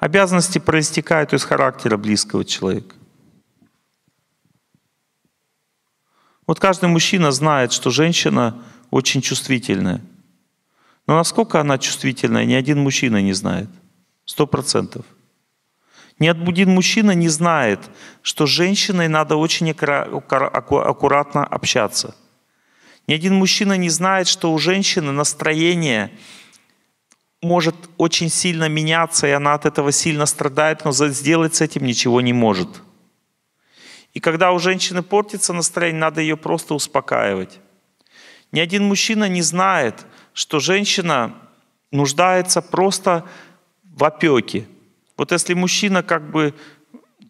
Обязанности проистекают из характера близкого человека. Вот каждый мужчина знает, что женщина очень чувствительная. Но насколько она чувствительная, ни один мужчина не знает. Сто процентов. Ни один мужчина не знает, что с женщиной надо очень аккуратно общаться. Ни один мужчина не знает, что у женщины настроение может очень сильно меняться, и она от этого сильно страдает, но сделать с этим ничего не может. И когда у женщины портится настроение, надо ее просто успокаивать. Ни один мужчина не знает, что женщина нуждается просто в опеке. Вот если мужчина как бы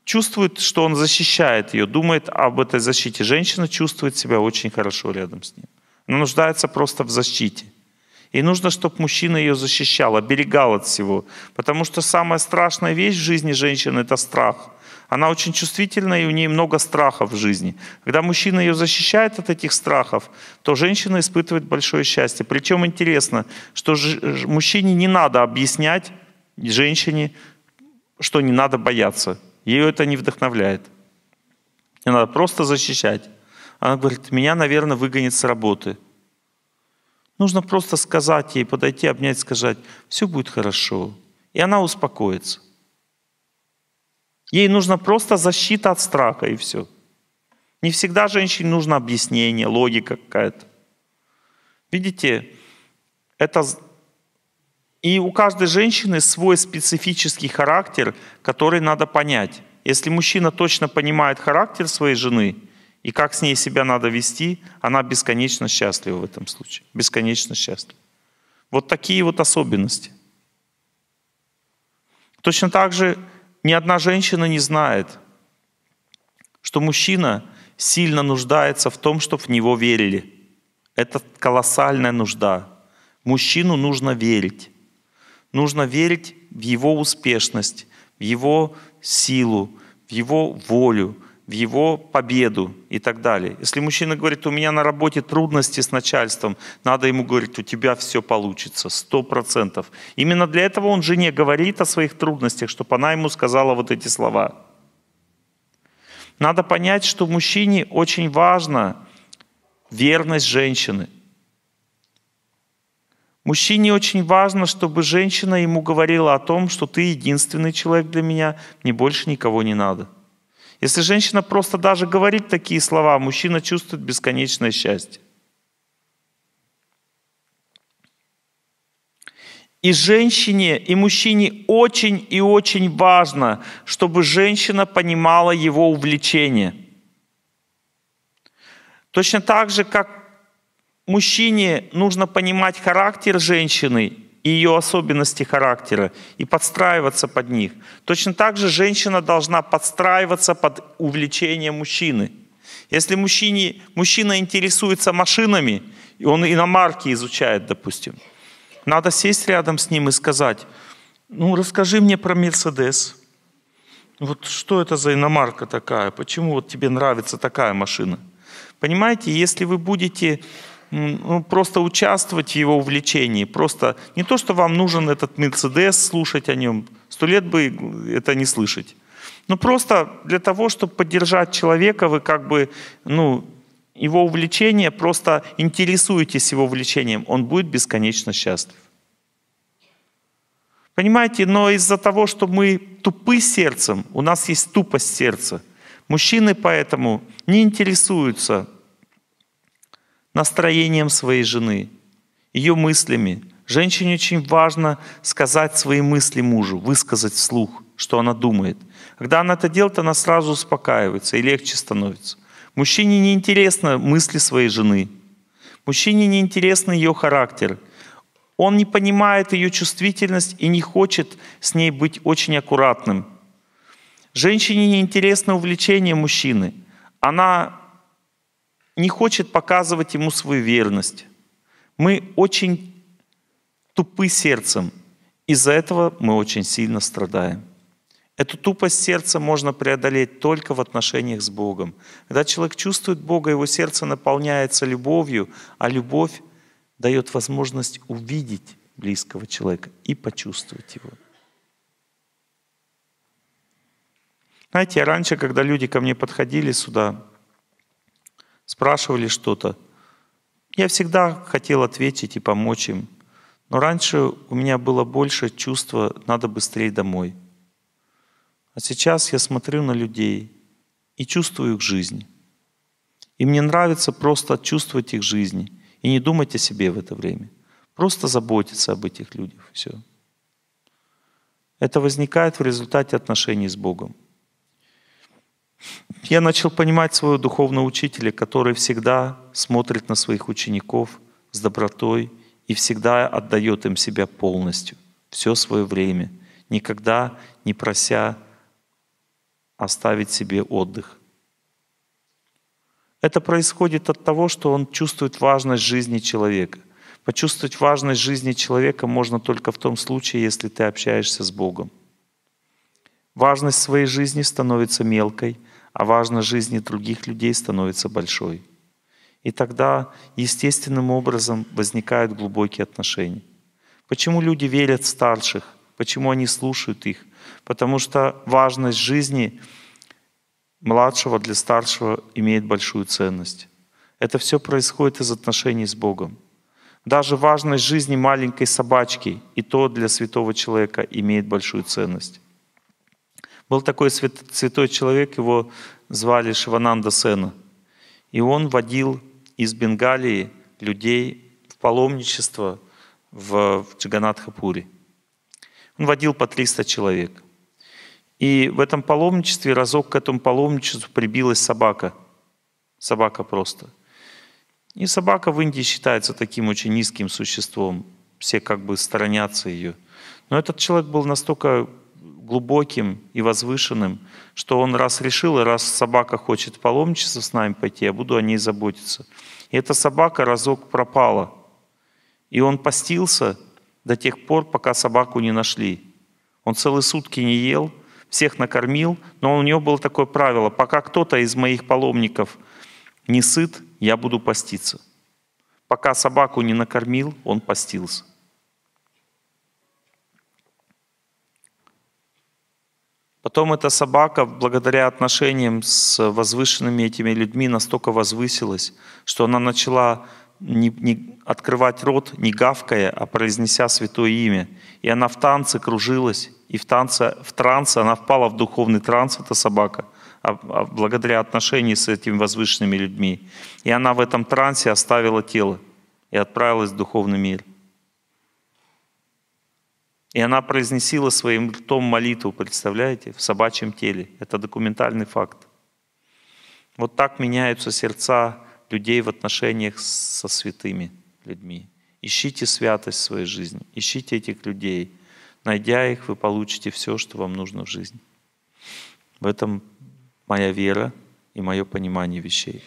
чувствует, что он защищает ее, думает об этой защите, женщина чувствует себя очень хорошо рядом с ним. Она нуждается просто в защите. И нужно, чтобы мужчина ее защищал, оберегал от всего. Потому что самая страшная вещь в жизни женщины – это страх. Она очень чувствительна, и у нее много страхов в жизни. Когда мужчина ее защищает от этих страхов, то женщина испытывает большое счастье. Причем интересно, что мужчине не надо объяснять женщине, что не надо бояться. Ее это не вдохновляет. Ее надо просто защищать. Она говорит, меня, наверное, выгонят с работы – Нужно просто сказать ей, подойти, обнять, сказать, все будет хорошо. И она успокоится. Ей нужна просто защита от страха, и все. Не всегда женщине нужно объяснение, логика какая-то. Видите, это... И у каждой женщины свой специфический характер, который надо понять. Если мужчина точно понимает характер своей жены – и как с ней себя надо вести, она бесконечно счастлива в этом случае. Бесконечно счастлива. Вот такие вот особенности. Точно так же ни одна женщина не знает, что мужчина сильно нуждается в том, чтобы в него верили. Это колоссальная нужда. Мужчину нужно верить. Нужно верить в его успешность, в его силу, в его волю, в его победу и так далее. Если мужчина говорит, у меня на работе трудности с начальством, надо ему говорить, у тебя все получится, сто процентов. Именно для этого он жене говорит о своих трудностях, чтобы она ему сказала вот эти слова. Надо понять, что мужчине очень важна верность женщины. Мужчине очень важно, чтобы женщина ему говорила о том, что ты единственный человек для меня, мне больше никого не надо. Если женщина просто даже говорит такие слова, мужчина чувствует бесконечное счастье. И женщине, и мужчине очень и очень важно, чтобы женщина понимала его увлечение. Точно так же, как мужчине нужно понимать характер женщины и ее особенности характера, и подстраиваться под них. Точно так же женщина должна подстраиваться под увлечение мужчины. Если мужчине, мужчина интересуется машинами, и он иномарки изучает, допустим, надо сесть рядом с ним и сказать, ну расскажи мне про Мерседес. Вот что это за иномарка такая? Почему вот тебе нравится такая машина? Понимаете, если вы будете ну, просто участвовать в его увлечении. Просто не то, что вам нужен этот Мерседес, слушать о нем. Сто лет бы это не слышать. Но ну, просто для того, чтобы поддержать человека, вы как бы, ну, его увлечение, просто интересуетесь его увлечением, он будет бесконечно счастлив. Понимаете, но из-за того, что мы тупы сердцем, у нас есть тупость сердца. Мужчины поэтому не интересуются настроением своей жены, ее мыслями. Женщине очень важно сказать свои мысли мужу, высказать вслух, что она думает. Когда она это делает, она сразу успокаивается и легче становится. Мужчине не интересны мысли своей жены. Мужчине не интересен ее характер. Он не понимает ее чувствительность и не хочет с ней быть очень аккуратным. Женщине не интересно увлечение мужчины. Она не хочет показывать ему свою верность. Мы очень тупы сердцем. Из-за этого мы очень сильно страдаем. Эту тупость сердца можно преодолеть только в отношениях с Богом. Когда человек чувствует Бога, его сердце наполняется любовью, а любовь дает возможность увидеть близкого человека и почувствовать его. Знаете, я раньше, когда люди ко мне подходили сюда, спрашивали что-то. Я всегда хотел ответить и помочь им. Но раньше у меня было больше чувства «надо быстрее домой». А сейчас я смотрю на людей и чувствую их жизнь. И мне нравится просто чувствовать их жизни и не думать о себе в это время. Просто заботиться об этих людях. Все. Это возникает в результате отношений с Богом. Я начал понимать своего духовного учителя, который всегда смотрит на своих учеников с добротой и всегда отдает им себя полностью, все свое время, никогда не прося оставить себе отдых. Это происходит от того, что он чувствует важность жизни человека. Почувствовать важность жизни человека можно только в том случае, если ты общаешься с Богом. Важность своей жизни становится мелкой – а важность жизни других людей становится большой. И тогда естественным образом возникают глубокие отношения. Почему люди верят в старших? Почему они слушают их? Потому что важность жизни младшего для старшего имеет большую ценность. Это все происходит из отношений с Богом. Даже важность жизни маленькой собачки и то для святого человека имеет большую ценность. Был такой святой человек, его звали Шивананда Сена. И он водил из Бенгалии людей в паломничество в Джаганатхапуре. Он водил по 300 человек. И в этом паломничестве разок к этому паломничеству прибилась собака. Собака просто. И собака в Индии считается таким очень низким существом. Все как бы сторонятся ее. Но этот человек был настолько глубоким и возвышенным, что он раз решил, и раз собака хочет паломничество с нами пойти, я буду о ней заботиться. И эта собака разок пропала. И он постился до тех пор, пока собаку не нашли. Он целые сутки не ел, всех накормил, но у него было такое правило, пока кто-то из моих паломников не сыт, я буду поститься. Пока собаку не накормил, он постился. Потом эта собака, благодаря отношениям с возвышенными этими людьми, настолько возвысилась, что она начала не, не открывать рот, не гавкая, а произнеся святое имя. И она в танце кружилась, и в танце, в трансе она впала в духовный транс, эта собака, а, а благодаря отношениям с этими возвышенными людьми. И она в этом трансе оставила тело и отправилась в духовный мир. И она произнесила своим ртом молитву, представляете, в собачьем теле. Это документальный факт. Вот так меняются сердца людей в отношениях со святыми людьми. Ищите святость в своей жизни, ищите этих людей. Найдя их, вы получите все, что вам нужно в жизни. В этом моя вера и мое понимание вещей.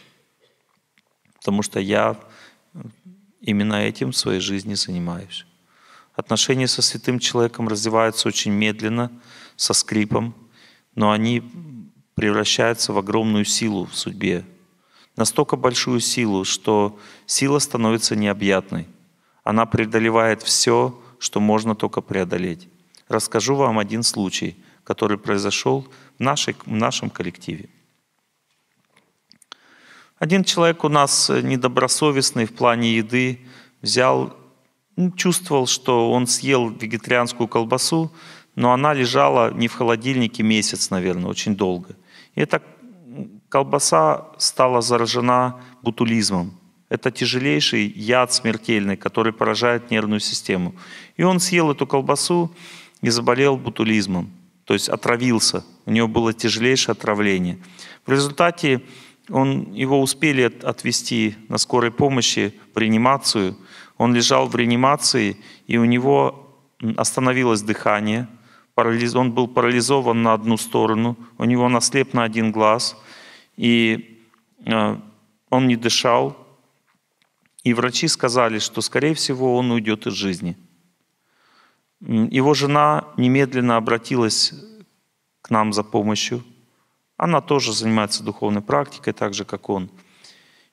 Потому что я э, именно этим в своей жизни занимаюсь. Отношения со святым человеком развиваются очень медленно, со скрипом, но они превращаются в огромную силу в судьбе. Настолько большую силу, что сила становится необъятной. Она преодолевает все, что можно только преодолеть. Расскажу вам один случай, который произошел в, нашей, в нашем коллективе. Один человек у нас недобросовестный в плане еды взял ну, чувствовал, что он съел вегетарианскую колбасу, но она лежала не в холодильнике месяц, наверное, очень долго. И эта колбаса стала заражена бутулизмом. Это тяжелейший яд смертельный, который поражает нервную систему. И он съел эту колбасу и заболел бутулизмом, то есть отравился. У него было тяжелейшее отравление. В результате он, его успели отвести на скорой помощи в реанимацию – он лежал в реанимации, и у него остановилось дыхание, он был парализован на одну сторону, у него наслеп на один глаз, и э, он не дышал. И врачи сказали, что, скорее всего, он уйдет из жизни. Его жена немедленно обратилась к нам за помощью. Она тоже занимается духовной практикой, так же, как он.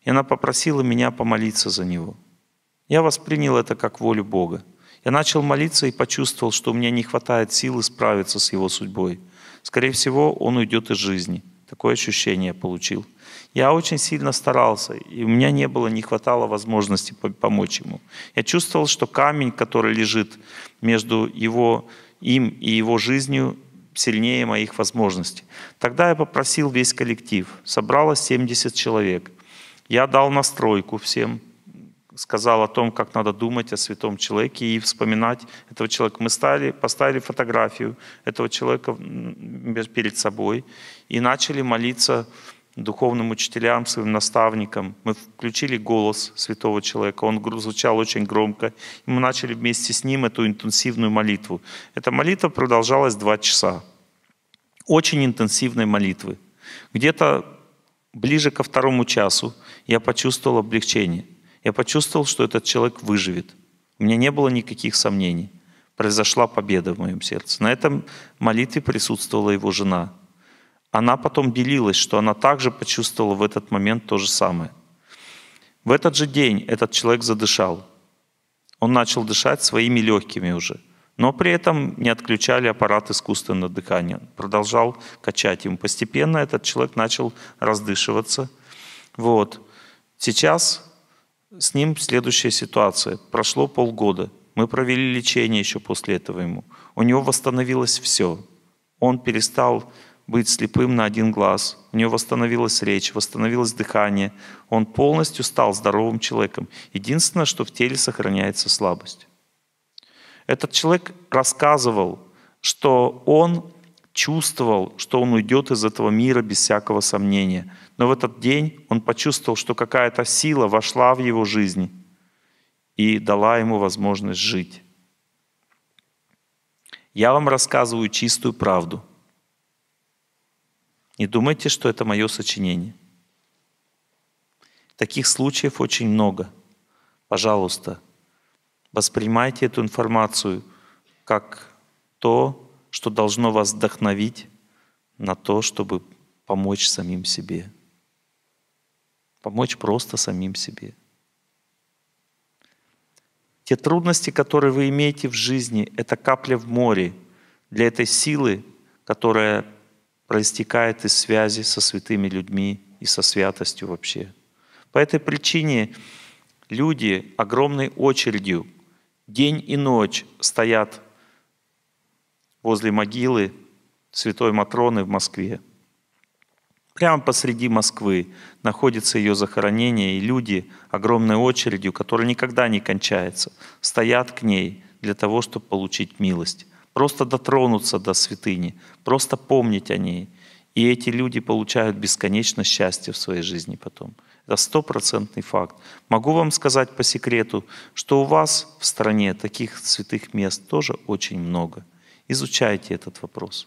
И она попросила меня помолиться за него – я воспринял это как волю Бога. Я начал молиться и почувствовал, что у меня не хватает силы справиться с его судьбой. Скорее всего, он уйдет из жизни. Такое ощущение я получил. Я очень сильно старался, и у меня не было, не хватало возможности помочь ему. Я чувствовал, что камень, который лежит между его, им и его жизнью, сильнее моих возможностей. Тогда я попросил весь коллектив. Собралось 70 человек. Я дал настройку всем – сказал о том, как надо думать о святом человеке и вспоминать этого человека. Мы стали, поставили фотографию этого человека перед собой и начали молиться духовным учителям, своим наставникам. Мы включили голос святого человека, он звучал очень громко. И мы начали вместе с ним эту интенсивную молитву. Эта молитва продолжалась два часа. Очень интенсивной молитвы. Где-то ближе ко второму часу я почувствовал облегчение – я почувствовал, что этот человек выживет. У меня не было никаких сомнений. Произошла победа в моем сердце. На этом молитве присутствовала его жена. Она потом делилась, что она также почувствовала в этот момент то же самое. В этот же день этот человек задышал. Он начал дышать своими легкими уже. Но при этом не отключали аппарат искусственного дыхания. Продолжал качать им. Постепенно этот человек начал раздышиваться. Вот. Сейчас с ним следующая ситуация. Прошло полгода. Мы провели лечение еще после этого ему. У него восстановилось все. Он перестал быть слепым на один глаз. У него восстановилась речь, восстановилось дыхание. Он полностью стал здоровым человеком. Единственное, что в теле сохраняется слабость. Этот человек рассказывал, что он чувствовал, что он уйдет из этого мира без всякого сомнения. Но в этот день он почувствовал, что какая-то сила вошла в его жизнь и дала ему возможность жить. Я вам рассказываю чистую правду. Не думайте, что это мое сочинение. Таких случаев очень много. Пожалуйста, воспринимайте эту информацию как то, что должно вас вдохновить на то, чтобы помочь самим себе. Помочь просто самим себе. Те трудности, которые вы имеете в жизни, это капля в море для этой силы, которая проистекает из связи со святыми людьми и со святостью вообще. По этой причине люди огромной очередью день и ночь стоят возле могилы святой Матроны в Москве. Прямо посреди Москвы находится ее захоронение, и люди огромной очередью, которая никогда не кончается, стоят к ней для того, чтобы получить милость. Просто дотронуться до святыни, просто помнить о ней. И эти люди получают бесконечно счастье в своей жизни потом. Это стопроцентный факт. Могу вам сказать по секрету, что у вас в стране таких святых мест тоже очень много – Изучайте этот вопрос.